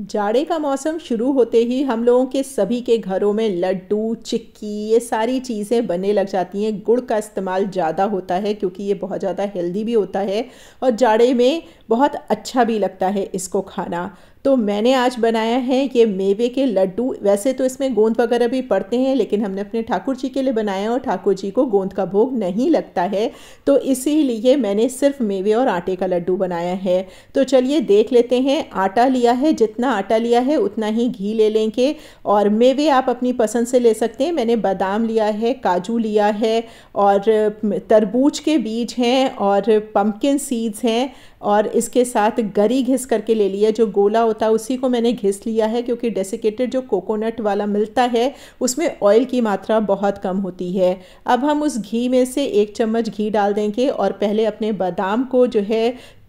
जाड़े का मौसम शुरू होते ही हम लोगों के सभी के घरों में लड्डू चिक्की ये सारी चीज़ें बनने लग जाती हैं गुड़ का इस्तेमाल ज़्यादा होता है क्योंकि ये बहुत ज़्यादा हेल्दी भी होता है और जाड़े में बहुत अच्छा भी लगता है इसको खाना तो मैंने आज बनाया है ये मेवे के लड्डू वैसे तो इसमें गोंद वगैरह भी पड़ते हैं लेकिन हमने अपने ठाकुर जी के लिए बनाया और ठाकुर जी को गोंद का भोग नहीं लगता है तो इसीलिए मैंने सिर्फ मेवे और आटे का लड्डू बनाया है तो चलिए देख लेते हैं आटा लिया है जितना आटा लिया है उतना ही घी ले लेंगे और मेवे आप अपनी पसंद से ले सकते हैं मैंने बादाम लिया है काजू लिया है और तरबूज के बीज हैं और पम्पकिन सीड्स हैं और इसके साथ गरी घिस करके ले लिया जो गोला होता है उसी को मैंने घिस लिया है क्योंकि डेसिकेटेड जो कोकोनट वाला मिलता है उसमें ऑयल की मात्रा बहुत कम होती है अब हम उस घी में से एक चम्मच घी डाल देंगे और पहले अपने बादाम को जो है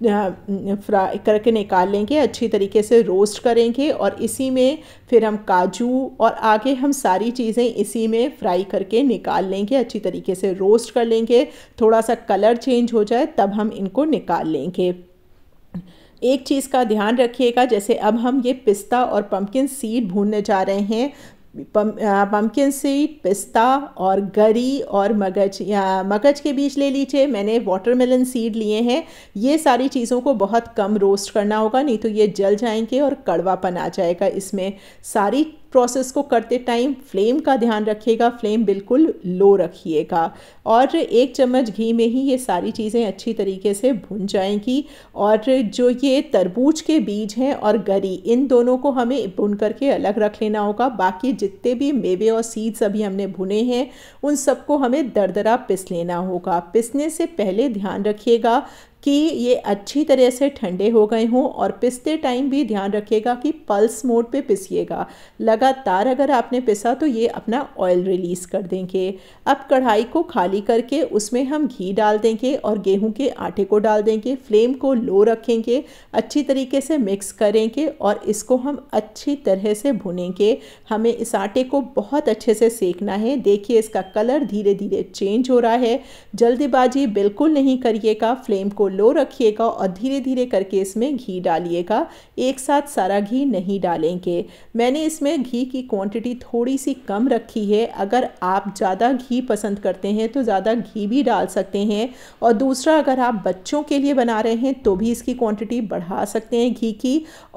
फ्राई करके निकाल लेंगे अच्छी तरीके से रोस्ट करेंगे और इसी में फिर हम काजू और आगे हम सारी चीज़ें इसी में फ्राई करके निकाल लेंगे अच्छी तरीके से रोस्ट कर लेंगे थोड़ा सा कलर चेंज हो जाए तब हम इनको निकाल लेंगे एक चीज़ का ध्यान रखिएगा जैसे अब हम ये पिस्ता और पम्पकिन सीड भूनने जा रहे हैं पम्पकिन सीड पिस्ता और गरी और मगज या मगज के बीच ले लीजिए मैंने वाटरमेलन सीड लिए हैं ये सारी चीज़ों को बहुत कम रोस्ट करना होगा नहीं तो ये जल जाएंगे और कड़वापन आ जाएगा इसमें सारी प्रोसेस को करते टाइम फ्लेम का ध्यान रखिएगा फ्लेम बिल्कुल लो रखिएगा और एक चम्मच घी में ही ये सारी चीज़ें अच्छी तरीके से भुन जाएंगी और जो ये तरबूज के बीज हैं और गरी इन दोनों को हमें भुन करके अलग रख लेना होगा बाकी जितने भी मेवे और सीड्स अभी हमने भुने हैं उन सबको हमें दरदरा पिस लेना होगा पिसने से पहले ध्यान रखिएगा कि ये अच्छी तरह से ठंडे हो गए हों और पिसते टाइम भी ध्यान रखिएगा कि पल्स मोड पे पिसिएगा लगातार अगर आपने पिसा तो ये अपना ऑयल रिलीज़ कर देंगे अब कढ़ाई को खाली करके उसमें हम घी डाल देंगे और गेहूं के आटे को डाल देंगे फ्लेम को लो रखेंगे अच्छी तरीके से मिक्स करेंगे और इसको हम अच्छी तरह से भुनेंगे हमें इस आटे को बहुत अच्छे से सेकना है देखिए इसका कलर धीरे धीरे चेंज हो रहा है जल्दीबाजी बिल्कुल नहीं करिएगा फ्लेम को लो रखिएगा और धीरे धीरे करके इसमें घी डालिएगा एक साथ सारा घी नहीं डालेंगे मैंने इसमें घी की क्वांटिटी थोड़ी सी कम रखी है अगर आप ज़्यादा घी पसंद करते हैं तो ज़्यादा घी भी डाल सकते हैं और दूसरा अगर आप बच्चों के लिए बना रहे हैं तो भी इसकी क्वान्टिटी बढ़ा सकते हैं घी की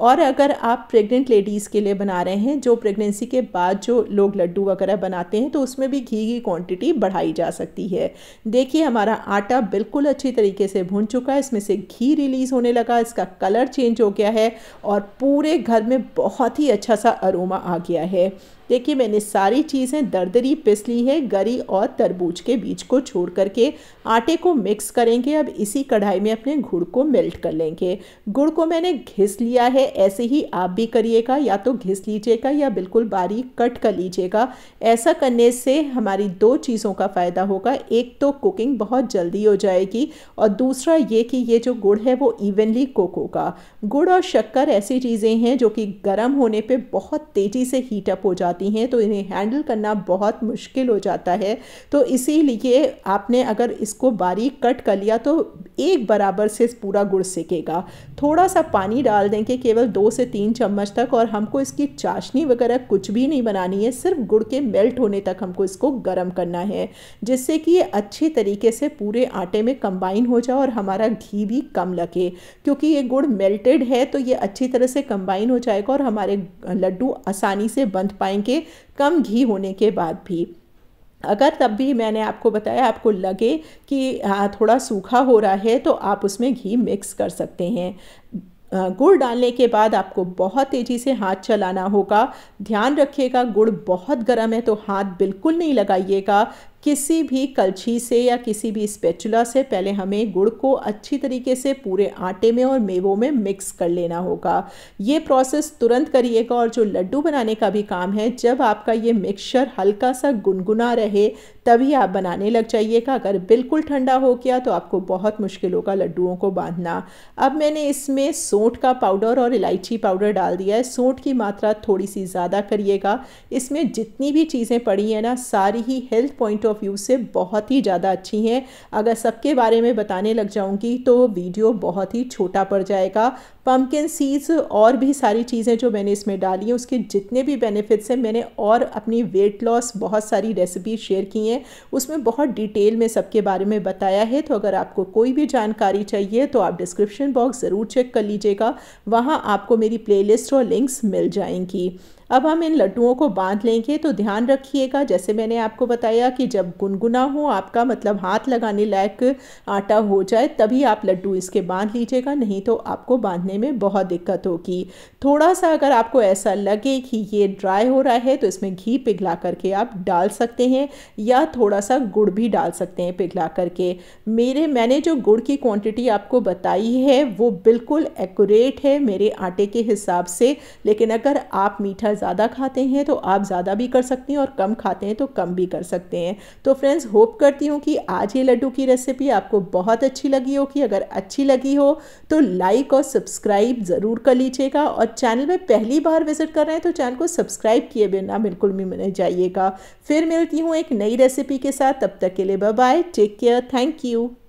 और अगर आप प्रेगनेंट लेडीज़ के लिए बना रहे हैं जो प्रेगनेंसी के बाद जो लोग लड्डू वगैरह बनाते हैं तो उसमें भी घी की क्वान्टिटी बढ़ाई जा सकती है देखिए हमारा आटा बिल्कुल अच्छी तरीके से भून चुका चुका इसमें से घी रिलीज़ होने लगा इसका कलर चेंज हो गया है और पूरे घर में बहुत ही अच्छा सा अरोमा आ गया है देखिए मैंने सारी चीज़ें दरदरी पिस ली है गरी और तरबूज के बीज को छोड़ करके आटे को मिक्स करेंगे अब इसी कढ़ाई में अपने गुड़ को मेल्ट कर लेंगे गुड़ को मैंने घिस लिया है ऐसे ही आप भी करिएगा या तो घिस लीजिएगा या बिल्कुल बारीक कट कर लीजिएगा ऐसा करने से हमारी दो चीज़ों का फ़ायदा होगा एक तो कुकिंग बहुत जल्दी हो जाएगी और दूसरा ये कि ये जो गुड़ है वो इवनली कुक होगा गुड़ और शक्कर ऐसी चीज़ें हैं जो कि गर्म होने पर बहुत तेज़ी से हीटअप हो जाती आती हैं तो इन्हें हैंडल करना बहुत मुश्किल हो जाता है तो इसीलिए आपने अगर इसको बारीक कट कर लिया तो एक बराबर से पूरा गुड़ सेकेगा थोड़ा सा पानी डाल देंगे केवल दो से तीन चम्मच तक और हमको इसकी चाशनी वगैरह कुछ भी नहीं बनानी है सिर्फ गुड़ के मेल्ट होने तक हमको इसको गर्म करना है जिससे कि ये अच्छे तरीके से पूरे आटे में कंबाइन हो जाए और हमारा घी भी कम लगे क्योंकि ये गुड़ मेल्टेड है तो ये अच्छी तरह से कंबाइन हो जाएगा और हमारे लड्डू आसानी से बंध पाएंगे कम घी होने के बाद भी अगर तब भी मैंने आपको बताया आपको लगे कि हाँ, थोड़ा सूखा हो रहा है तो आप उसमें घी मिक्स कर सकते हैं गुड़ डालने के बाद आपको बहुत तेज़ी से हाथ चलाना होगा ध्यान रखिएगा गुड़ बहुत गर्म है तो हाथ बिल्कुल नहीं लगाइएगा किसी भी कलछी से या किसी भी स्पेचुला से पहले हमें गुड़ को अच्छी तरीके से पूरे आटे में और मेवों में मिक्स कर लेना होगा ये प्रोसेस तुरंत करिएगा और जो लड्डू बनाने का भी काम है जब आपका ये मिक्सचर हल्का सा गुनगुना रहे तभी आप बनाने लग जाइएगा अगर बिल्कुल ठंडा हो गया तो आपको बहुत मुश्किल होगा लड्डुओं को बांधना अब मैंने इसमें सोंठ का पाउडर और इलायची पाउडर डाल दिया है सोंठ की मात्रा थोड़ी सी ज़्यादा करिएगा इसमें जितनी भी चीज़ें पड़ी हैं ना सारी ही health point of of view से बहुत ही ज़्यादा अच्छी हैं अगर सबके बारे में बताने लग जाऊंगी तो वीडियो बहुत ही छोटा पड़ जाएगा पम्पकिन सीड्स और भी सारी चीज़ें जो मैंने इसमें डाली हैं उसके जितने भी बेनिफिट्स हैं मैंने और अपनी वेट लॉस बहुत सारी रेसिपी शेयर की हैं उसमें बहुत डिटेल में सबके बारे में बताया है तो अगर आपको कोई भी जानकारी चाहिए तो आप डिस्क्रिप्शन बॉक्स ज़रूर चेक कर लीजिएगा वहाँ आपको मेरी प्ले और लिंक्स मिल जाएंगी अब हम इन लड्डुओं को बांध लेंगे तो ध्यान रखिएगा जैसे मैंने आपको बताया कि जब गुनगुना हो आपका मतलब हाथ लगाने लायक आटा हो जाए तभी आप लड्डू इसके बांध लीजिएगा नहीं तो आपको बांधने करने में बहुत दिक्कत होगी थोड़ा सा अगर आपको ऐसा लगे कि ये ड्राई हो रहा है तो इसमें घी पिघला करके आप डाल सकते हैं या थोड़ा सा गुड़ भी डाल सकते हैं पिघला करके मेरे मैंने जो गुड़ की क्वांटिटी आपको बताई है वो बिल्कुल एक्यूरेट है मेरे आटे के हिसाब से लेकिन अगर आप मीठा ज़्यादा खाते हैं तो आप ज़्यादा भी कर सकते हैं और कम खाते हैं तो कम भी कर सकते हैं तो फ्रेंड्स होप करती हूँ कि आज ये लड्डू की रेसिपी आपको बहुत अच्छी लगी होगी अगर अच्छी लगी हो तो लाइक और सब्सक्राइब सब्सक्राइब ज़रूर कर लीजिएगा और चैनल में पहली बार विजिट कर रहे हैं तो चैनल को सब्सक्राइब किए बिना बिल्कुल भी नहीं जाइएगा फिर मिलती हूँ एक नई रेसिपी के साथ तब तक के लिए bye bye take care thank you